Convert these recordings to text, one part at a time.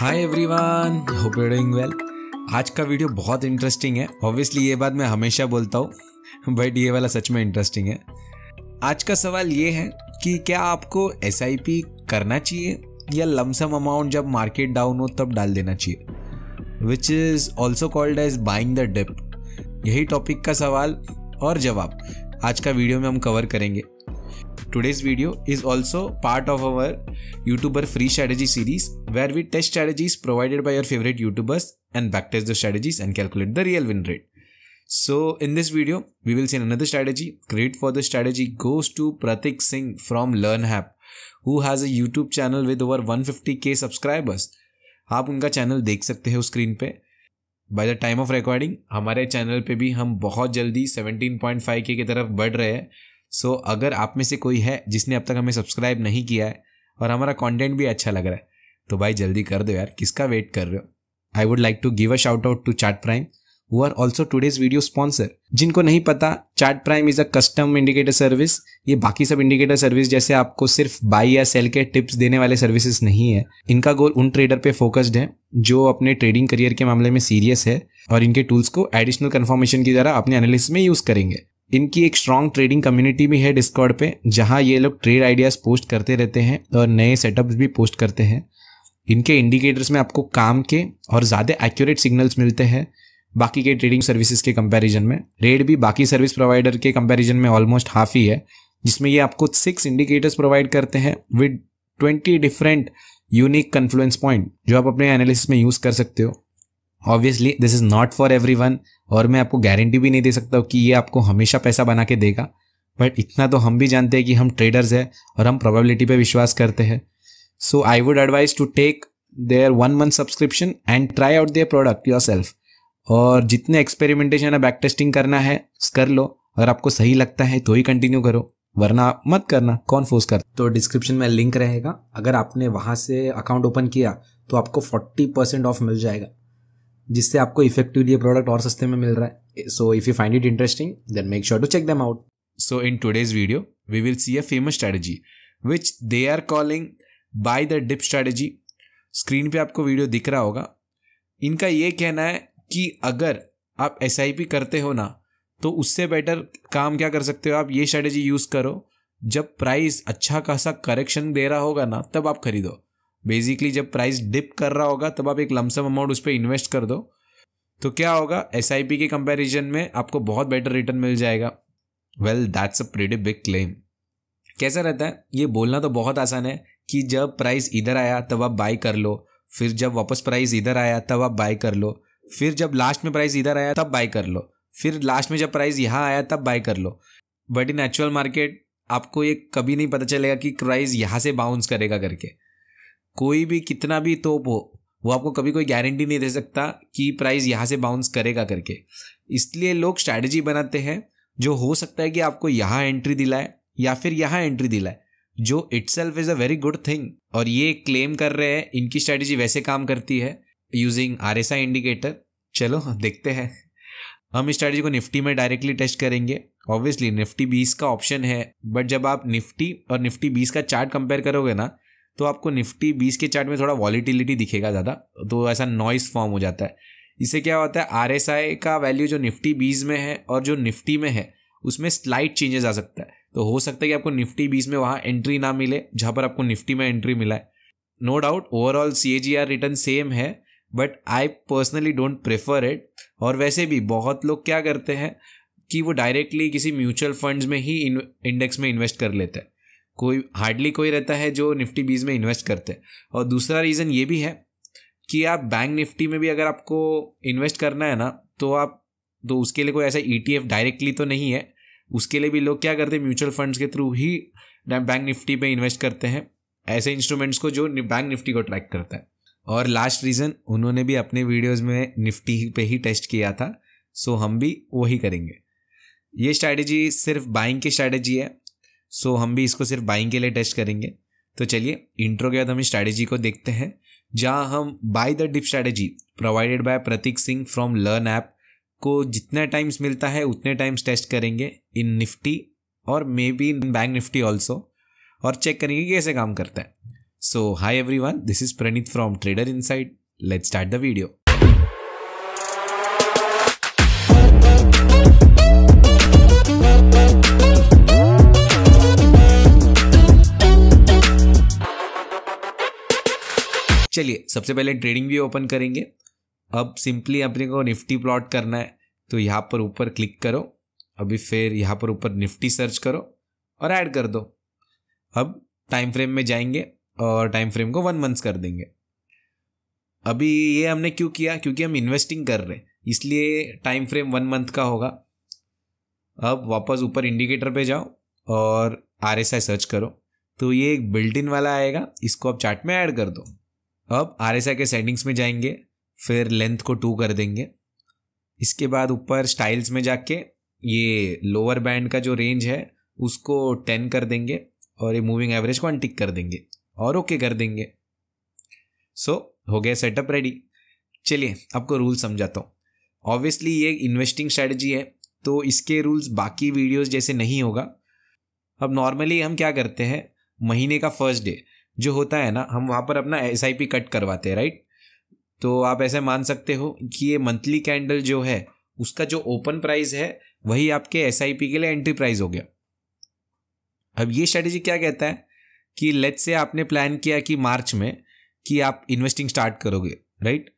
Hi everyone hope you doing well आज का video बहुत इंटरेस्टिंग है ऑब्वियसली ये बात मैं हमेशा बोलता हूँ बट ये वाला सच में इंटरेस्टिंग है आज का सवाल ये है कि क्या आपको एस करना चाहिए या लमसम अमाउंट जब मार्केट डाउन हो तब डाल देना चाहिए which is also called as buying the dip यही टॉपिक का सवाल और जवाब आज का वीडियो में हम कवर करेंगे Today's video is also part of our YouTuber free strategy series where we test strategies provided by your favorite YouTubers and backtest the strategies and calculate the real win rate. So in this video, we will see another strategy. Credit for the strategy goes to Pratik Singh from LearnHap who has a YouTube channel with over 150k subscribers. आप उनका channel देख सकते हैं screen पे by the time of recording हमारे channel पे भी हम बहुत जल्दी 17.5k की तरफ बढ़ रहे हैं सो so, अगर आप में से कोई है जिसने अब तक हमें सब्सक्राइब नहीं किया है और हमारा कॉन्टेंट भी अच्छा लग रहा है तो भाई जल्दी कर दो यार किसका वेट कर रहे हो I would like to give a shout out to Chart Prime who are also today's video sponsor जिनको नहीं पता Chart Prime is a custom indicator service ये बाकी सब इंडिकेटर सर्विस जैसे आपको सिर्फ बाई या सेल के टिप्स देने वाले सर्विसेज नहीं है इनका गोल उन ट्रेडर पे फोकस्ड है जो अपने ट्रेडिंग करियर के मामले में सीरियस है और इनके टूल्स को एडिशनल कन्फर्मेशन की तरह अपने एनालिसिस में यूज करेंगे इनकी एक स्ट्रॉन्ग ट्रेडिंग कम्युनिटी भी है डिस्कॉर्ड पे जहाँ ये लोग ट्रेड आइडियाज़ पोस्ट करते रहते हैं और नए सेटअप्स भी पोस्ट करते हैं इनके इंडिकेटर्स में आपको काम के और ज़्यादा एक्यूरेट सिग्नल्स मिलते हैं बाकी के ट्रेडिंग सर्विसेज के कंपैरिजन में रेट भी बाकी सर्विस प्रोवाइडर के कंपैरिजन में ऑलमोस्ट हाफ ही है जिसमें ये आपको सिक्स इंडिकेटर्स प्रोवाइड करते हैं with twenty different unique confluence point जो आप अपने एनालिसिस में यूज़ कर सकते हो obviously this is not for everyone और मैं आपको गारंटी भी नहीं दे सकता कि ये आपको हमेशा पैसा बना के देगा बट इतना तो हम भी जानते हैं कि हम ट्रेडर्स हैं और हम प्रोबेबिलिटी पे विश्वास करते हैं so I would advise to take their one month subscription and try out their product yourself और जितने एक्सपेरिमेंटेशन या बैक टेस्टिंग करना है कर लो अगर आपको सही लगता है तो ही कंटिन्यू करो वरना मत करना कौन फोर्स कर तो डिस्क्रिप्शन में लिंक रहेगा अगर आपने वहाँ से अकाउंट ओपन किया तो आपको 40 परसेंट ऑफ मिल जाएगा जिससे आपको इफेक्टिवली ये प्रोडक्ट और सस्ते में मिल रहा है so if you find it interesting then make sure to check them out so in today's video we will see a famous strategy which they are calling buy the dip strategy screen पे आपको video दिख रहा होगा इनका ये कहना है कि अगर आप एस करते हो ना तो उससे बेटर काम क्या कर सकते हो आप ये स्ट्रैटेजी यूज़ करो जब प्राइस अच्छा खासा करेक्शन दे रहा होगा ना तब आप खरीदो बेसिकली जब प्राइस डिप कर रहा होगा तब आप एक लमसम अमाउंट उस पर इन्वेस्ट कर दो तो क्या होगा एस के कंपेरिजन में आपको बहुत बेटर रिटर्न मिल जाएगा well that's a pretty big claim कैसा रहता है ये बोलना तो बहुत आसान है कि जब प्राइस इधर आया तब आप बाई कर लो फिर जब वापस प्राइस इधर आया तब आप बाई कर लो फिर जब लास्ट में प्राइस इधर आया तब बाई कर लो फिर लास्ट में जब प्राइस यहाँ आया तब बाई कर लो बट इन एक्चुअल मार्केट आपको ये कभी नहीं पता चलेगा कि प्राइस यहाँ से बाउंस करेगा करके कोई भी कितना भी तोप हो वो आपको कभी कोई गारंटी नहीं दे सकता कि प्राइस यहाँ से बाउंस करेगा करके इसलिए लोग स्ट्रैटेजी बनाते हैं जो हो सकता है कि आपको यहाँ एंट्री दिलाए या फिर यहाँ एंट्री दिलाए जो itself is a very good thing और ये क्लेम कर रहे हैं इनकी स्ट्रैटेजी वैसे काम करती है using R S I indicator चलो देखते हैं हम इस स्ट्रैटेजी को निफ्टी में डायरेक्टली टेस्ट करेंगे ऑब्वियसली निफ्टी बीस का ऑप्शन है बट जब आप निफ्टी और निफ्टी बीस का चार्ट कंपेयर करोगे ना तो आपको निफ्टी बीस के चार्ट में थोड़ा वॉलीटिलिटी दिखेगा ज़्यादा तो ऐसा नॉइस फॉर्म हो जाता है इससे क्या होता है आर का वैल्यू जो निफ्टी बीस में है और जो निफ्टी में है उसमें स्लाइट चेंजेस आ सकता है तो हो सकता है कि आपको निफ्टी बीस में वहाँ एंट्री ना मिले जहाँ पर आपको निफ्टी में एंट्री मिला है no doubt overall C A G R return same है but I personally don't prefer it और वैसे भी बहुत लोग क्या करते हैं कि वो डायरेक्टली किसी म्यूचुअल फंड्स में ही इंडेक्स में इन्वेस्ट कर लेते हैं कोई हार्डली कोई रहता है जो निफ्टी बीज में इन्वेस्ट करते हैं और दूसरा रीज़न ये भी है कि आप बैंक निफ्टी में भी अगर आपको इन्वेस्ट करना है ना तो आप तो उसके लिए कोई ऐसा ई e डायरेक्टली तो नहीं है उसके लिए भी लोग क्या करते हैं म्यूचुअल फंड्स के थ्रू ही बैंक निफ्टी पे इन्वेस्ट करते हैं ऐसे इंस्ट्रूमेंट्स को जो बैंक निफ्टी को ट्रैक करता है और लास्ट रीज़न उन्होंने भी अपने वीडियोस में निफ्टी पे ही टेस्ट किया था सो हम भी वही करेंगे ये स्ट्रैटेजी सिर्फ बाइंग की स्ट्रैटेजी है सो हम भी इसको सिर्फ बाइंग के लिए टेस्ट करेंगे तो चलिए इंट्रो के बाद हम स्ट्रैटेजी को देखते हैं जहाँ हम buy the dip strategy provided by Prateek Singh from Learn App को जितने टाइम्स मिलता है उतने टाइम्स टेस्ट करेंगे इन निफ्टी और maybe in bank Nifty also और चेक करेंगे कि कैसे काम करता है so hi everyone this is Praneet from trader side let start the video चलिए सबसे पहले ट्रेडिंग व्यू ओपन करेंगे अब सिंपली अपने को निफ्टी प्लॉट करना है तो यहाँ पर ऊपर क्लिक करो अभी फिर यहाँ पर ऊपर निफ्टी सर्च करो और ऐड कर दो अब टाइम फ्रेम में जाएंगे और टाइम फ्रेम को वन मंथ्स कर देंगे अभी ये हमने क्यों किया क्योंकि हम इन्वेस्टिंग कर रहे हैं इसलिए टाइम फ्रेम वन मंथ का होगा अब वापस ऊपर इंडिकेटर पे जाओ और आर सर्च करो तो ये एक बिल्ट इन वाला आएगा इसको आप चार्ट में ऐड कर दो अब आर के सेटिंग्स में जाएंगे फिर लेंथ को टू कर देंगे इसके बाद ऊपर स्टाइल्स में जाके ये लोअर बैंड का जो रेंज है उसको टेन कर देंगे और ये मूविंग एवरेज को अनटिक कर देंगे और ओके okay कर देंगे सो so, हो गया सेटअप रेडी चलिए आपको रूल समझाता हूँ ऑब्वियसली ये इन्वेस्टिंग स्ट्रेटजी है तो इसके रूल्स बाकी वीडियोस जैसे नहीं होगा अब नॉर्मली हम क्या करते हैं महीने का फर्स्ट डे जो होता है ना हम वहाँ पर अपना एस कट करवाते हैं राइट तो आप ऐसे मान सकते हो कि ये मंथली कैंडल जो है उसका जो ओपन प्राइस है वही आपके एस के लिए एंट्री प्राइस हो गया अब ये स्ट्रेटेजी क्या कहता है कि लेट से आपने प्लान किया कि मार्च में कि आप इन्वेस्टिंग स्टार्ट करोगे राइट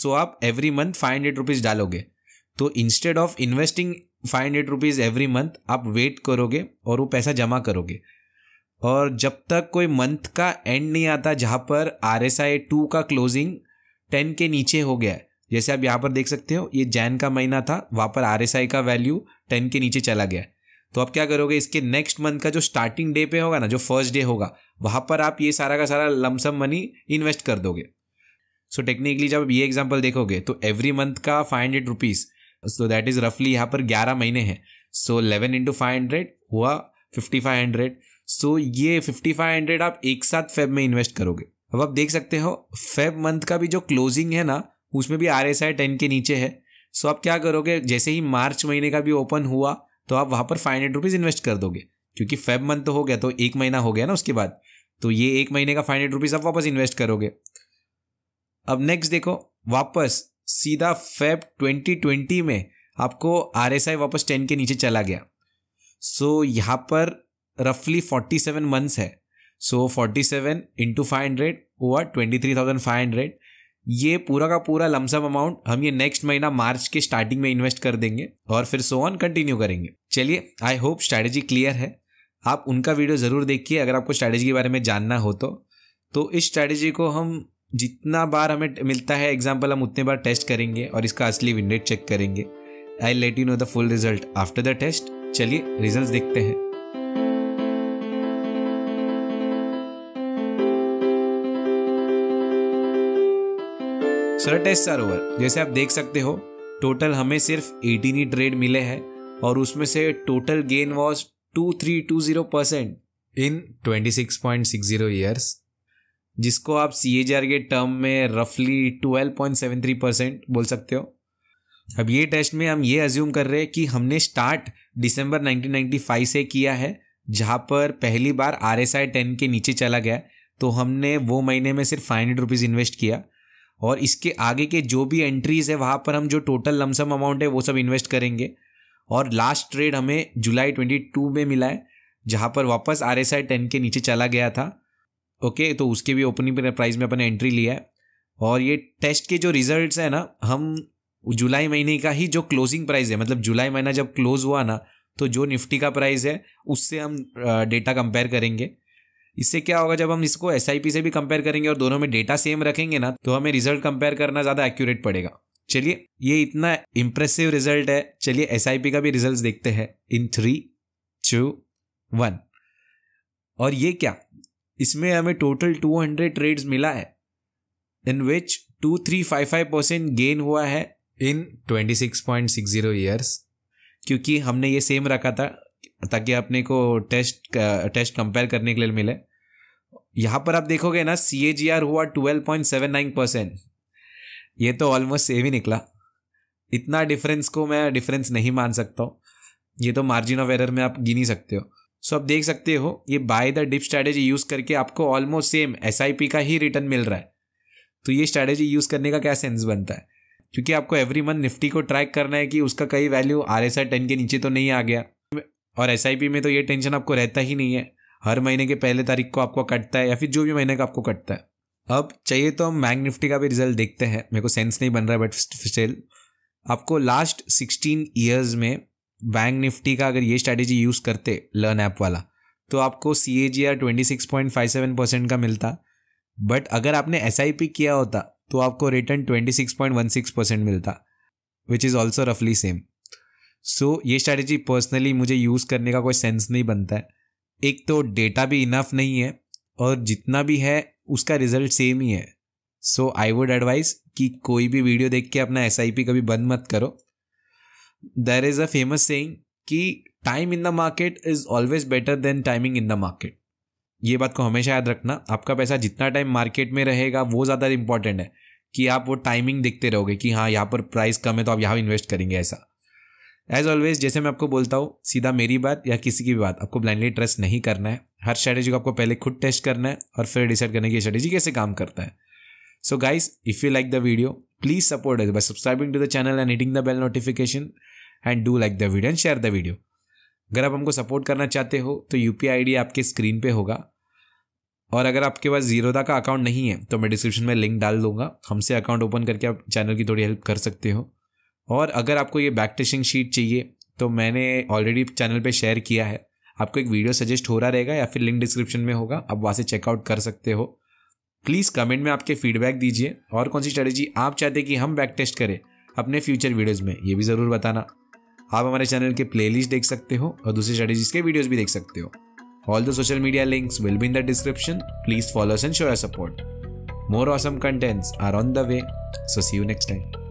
सो आप every month five hundred rupees डालोगे तो instead of investing five hundred rupees every month आप वेट करोगे और वो पैसा जमा करोगे और जब तक कोई मंथ का एंड नहीं आता जहाँ पर आर एस आई टू का क्लोजिंग टेन के नीचे हो गया है जैसे आप यहाँ पर देख सकते हो ये जैन का महीना था वहाँ पर आर एस आई का वैल्यू टेन के नीचे चला गया तो आप क्या करोगे इसके नेक्स्ट मंथ का जो स्टार्टिंग डे पे होगा ना जो फर्स्ट डे होगा वहाँ पर आप ये सारा का सारा लमसम मनी इन्वेस्ट कर दोगे सो so टेक्निकली जब ये एग्जाम्पल देखोगे तो एवरी मंथ का five hundred rupees so that is रफली यहाँ पर ग्यारह महीने हैं so eleven into five hundred हुआ फिफ्टी फाइव हंड्रेड सो ये 5500 आप एक साथ फेब में इन्वेस्ट करोगे अब आप देख सकते हो फेब मंथ का भी जो क्लोजिंग है ना उसमें भी आर एस आई टेन के नीचे है सो आप क्या करोगे जैसे ही मार्च महीने का भी ओपन हुआ तो आप वहाँ पर फाइव हंड्रेड रुपीज़ इन्वेस्ट कर दोगे क्योंकि फेब मंथ तो हो गया तो एक महीना हो गया ना उसके बाद तो ये एक महीने का फाइव हंड्रेड रुपीज़ आप वापस इन्वेस्ट करोगे अब नेक्स्ट देखो वापस सीधा फेब ट्वेंटी ट्वेंटी में आपको आर एस आई वापस टेन के नीचे चला गया सो so, यहाँ पर रफली फोर्टी सेवन मंथ्स है so forty seven into five hundred हुआ twenty three thousand five hundred ये पूरा का पूरा लमसम अमाउंट हम ये नेक्स्ट महीना मार्च के स्टार्टिंग में इन्वेस्ट कर देंगे और फिर सो ऑन कंटिन्यू करेंगे चलिए आई होप स्ट्रैटेजी क्लियर है आप उनका वीडियो ज़रूर देखिए अगर आपको स्ट्रैटेजी के बारे में जानना हो तो तो इस स्ट्रैटेजी को हम जितना बार हमें मिलता है एग्जाम्पल हम उतने बार टेस्ट करेंगे और इसका असली विंडेट चेक करेंगे I let you know the full result after the test चलिए रिजल्ट देखते हैं सरटेस सरोवर जैसे आप देख सकते हो टोटल हमें सिर्फ 18 ही ट्रेड मिले हैं और उसमें से total gain was two three two zero percent in twenty six point six zero years जिसको आप सी एच आर के टर्म में रफली twelve point seven three percent बोल सकते हो अब ये टेस्ट में हम ये अज्यूम कर रहे हैं कि हमने स्टार्ट दिसंबर 1995 से किया है जहाँ पर पहली बार आर एस आई टेन के नीचे चला गया तो हमने वो महीने में सिर्फ फाइव हंड्रेड रुपीज़ इन्वेस्ट किया और इसके आगे के जो भी एंट्रीज है वहाँ पर हम जो टोटल लमसम अमाउंट है वो सब इन्वेस्ट करेंगे और लास्ट ट्रेड हमें जुलाई ट्वेंटी टू में मिला है जहाँ पर वापस आर एस आई टेन के नीचे चला गया था ओके तो उसके भी ओपनिंग प्राइस में अपन एंट्री लिया है और ये टेस्ट के जो रिजल्ट्स है ना हम जुलाई महीने का ही जो क्लोजिंग प्राइस है मतलब जुलाई महीना जब क्लोज हुआ ना तो जो निफ्टी का प्राइस है उससे हम डेटा कंपेयर करेंगे इससे क्या होगा जब हम इसको एस से भी कंपेयर करेंगे और दोनों में डेटा सेम रखेंगे ना तो हमें रिजल्ट कंपेयर करना ज़्यादा एक्यूरेट पड़ेगा चलिए ये इतना इम्प्रेसिव रिजल्ट है चलिए एस का भी रिजल्ट देखते हैं इन थ्री टू वन और ये क्या इसमें हमें टोटल 200 ट्रेड्स मिला है इन विच 2355 परसेंट गेन हुआ है इन 26.60 इयर्स क्योंकि हमने ये सेम रखा था ताकि अपने को टेस्ट टेस्ट कंपेयर करने के लिए मिले यहाँ पर आप देखोगे ना सी ए जी आर हुआ twelve point seven nine percent ये तो ऑलमोस्ट सेम ही निकला इतना डिफरेंस को मैं डिफरेंस नहीं मान सकता हूँ ये तो मार्जिन ऑफ एरर में आप गिन ही सकते हो सो आप देख सकते हो ये buy the dip strategy use करके आपको ऑलमोस्ट सेम एस का ही रिटर्न मिल रहा है तो ये स्ट्रैटेजी यूज़ करने का क्या सेंस बनता है क्योंकि आपको एवरी मंथ निफ्टी को ट्रैक करना है कि उसका कई value R S R ten के नीचे तो नहीं आ गया और एस में तो ये टेंशन आपको रहता ही नहीं है हर महीने के पहले तारीख को आपको कटता है या फिर जो भी महीने का आपको कटता है अब चाहिए तो हम बैंक निफ्टी का भी रिजल्ट देखते हैं मेरे को सेंस नहीं बन रहा है बट स्टिल आपको लास्ट सिक्सटीन ईयर्स में बैंक निफ्टी का अगर ये स्ट्रैटेजी यूज़ करते लर्न ऐप वाला तो आपको C A G R twenty six point five seven percent का मिलता बट अगर आपने एस आई पी किया होता तो आपको return twenty six point one six percent मिलता विच इज़ ऑल्सो रफली सेम सो so, ये स्ट्रैटेजी पर्सनली मुझे यूज़ करने का कोई सेंस नहीं बनता है एक तो डेटा भी इनफ नहीं है और जितना भी है उसका रिजल्ट सेम ही है सो आई वुड एडवाइस कि कोई भी वीडियो देख के अपना एस कभी बंद मत करो there is a famous saying कि time in the market is always better than timing in the market ये बात को हमेशा याद रखना आपका पैसा जितना टाइम मार्केट में रहेगा वो ज़्यादा इंपॉर्टेंट है कि आप वो टाइमिंग देखते रहोगे कि हाँ यहाँ पर प्राइस कम है तो आप यहाँ इन्वेस्ट करेंगे ऐसा एज ऑलवेज जैसे मैं आपको बोलता हूँ सीधा मेरी बात या किसी की भी बात आपको ब्लाइंडली ट्रस्ट नहीं करना है हर स्ट्रैटेजी को आपको पहले खुद टेस्ट करना है और फिर डिसाइड करना है कि स्ट्रैटेजी कैसे काम करता है so guys if you like the video please support us by subscribing to the channel and hitting the bell notification and do like the video and share the video अगर आप हमको सपोर्ट करना चाहते हो तो यू पी आपके screen पे होगा और अगर आपके पास जीरोदा का अकाउंट नहीं है तो मैं डिस्क्रिप्शन में लिंक डाल दूंगा हमसे अकाउंट ओपन करके आप चैनल की थोड़ी हेल्प कर सकते हो और अगर आपको ये बैक टेस्टिंग शीट चाहिए तो मैंने ऑलरेडी चैनल पे शेयर किया है आपको एक वीडियो सजेस्ट हो रहा रहेगा या फिर लिंक डिस्क्रिप्शन में होगा आप वहाँ से चेकआउट कर सकते हो प्लीज़ कमेंट में आपके फीडबैक दीजिए और कौन सी स्ट्रेटेजी आप चाहते हैं कि हम बैक टेस्ट करें अपने फ्यूचर वीडियोज़ में ये भी ज़रूर बताना आप हमारे चैनल के प्लेलिस्ट देख सकते हो और दूसरी स्ट्रेटेजीज के वीडियोज़ भी देख सकते हो all the social media links will be in the description please follow and show your support more awesome contents are on the way so see you next time